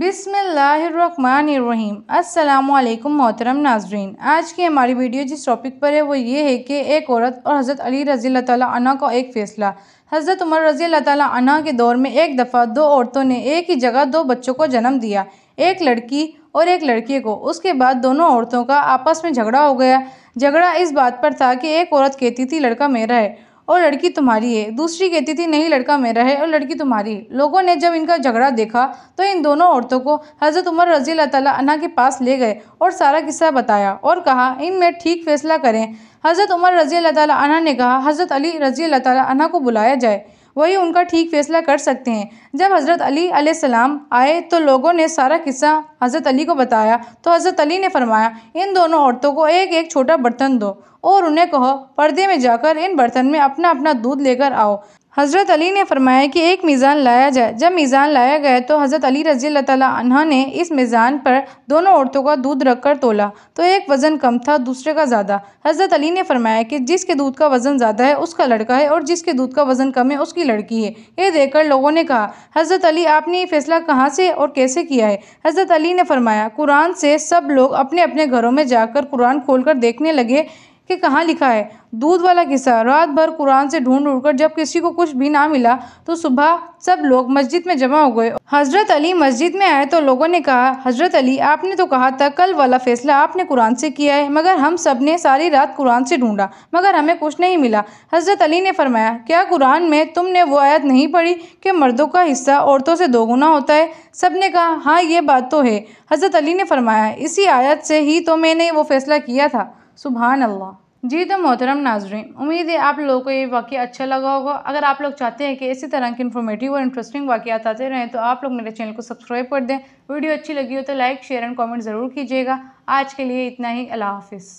बिसमीम अल्लाम मोहतरम नाजरीन आज की हमारी वीडियो जिस टॉपिक पर है वो ये है कि एक औरत और हज़रत अली रज़ी तना का एक फ़ैसला हज़रत उमर रज़ी तना के दौर में एक दफ़ा दो औरतों ने एक ही जगह दो बच्चों को जन्म दिया एक लड़की और एक लड़के को उसके बाद दोनों औरतों का आपस में झगड़ा हो गया झगड़ा इस बात पर था कि एक औरत कहती थी लड़का मेरा है और लड़की तुम्हारी है दूसरी कहती थी नहीं लड़का मेरा है और लड़की तुम्हारी लोगों ने जब इनका झगड़ा देखा तो इन दोनों औरतों को हज़रत उमर रजी अल्लाह के पास ले गए और सारा किस्सा बताया और कहा इन में ठीक फैसला करें हज़रत उमर रजी अल्लाह ने कहा हज़रत अली रजी अल्लाह को बुलाया जाए वही उनका ठीक फैसला कर सकते हैं जब हज़रत अली सलाम आए तो लोगों ने सारा किस्सा हज़रत अली को बताया तो हज़रत अली ने फरमाया इन दोनों औरतों को एक एक छोटा बर्तन दो और उन्हें कहो पर्दे में जाकर इन बर्तन में अपना अपना दूध लेकर आओ हज़रत अली ने फरमाया कि एक मीज़ान लाया जाए जब मीज़ान लाया गया तो हज़रत अली रजी अल्लाह ने इस मीज़ान पर दोनों औरतों का दूध रख कर तोला तो एक वज़न कम था दूसरे का ज़्यादा हज़रत अली ने फरमाया कि जिसके दूध का वज़न ज़्यादा है उसका लड़का है और जिसके दूध का वज़न कम है उसकी लड़की है ये देखकर लोगों ने कहा हज़रत अली आपने ये फ़ैसला कहाँ से और कैसे किया है हज़रत अली ने फरमाया कुरान से सब लोग अपने अपने घरों में जाकर कुरान खोल देखने लगे कि कहाँ लिखा है दूध वाला किस्सा रात भर कुरान से ढूंढ ढूंढ कर जब किसी को कुछ भी ना मिला तो सुबह सब लोग मस्जिद में जमा हो गए हज़रत अली मस्जिद में आए तो लोगों ने कहा हज़रत अली आपने तो कहा था कल वाला फैसला आपने कुरान से किया है मगर हम सब ने सारी रात कुरान से ढूंढा मगर हमें कुछ नहीं मिला हज़रत अली ने फरमाया क्या कुरान में तुमने वो आयत नहीं पढ़ी कि मर्दों का हिस्सा औरतों से दोगुना होता है सब ने कहा हाँ ये बात तो है हज़रत अली ने फरमाया इसी आयत से ही तो मैंने वो फैसला किया था सुबहान अल्लाह जी तो मोहतरम नाजरीन उम्मीद है आप लोगों को ये वाक्य अच्छा लगा होगा अगर आप लोग चाहते हैं कि इसी तरह के इन्फॉर्मेटिव और इंटरेस्टिंग वाक़ात आते रहें तो आप लोग मेरे चैनल को सब्सक्राइब कर दें वीडियो अच्छी लगी हो तो लाइक शेयर एंड कमेंट ज़रूर कीजिएगा आज के लिए इतना ही अल्लाह हाफिज़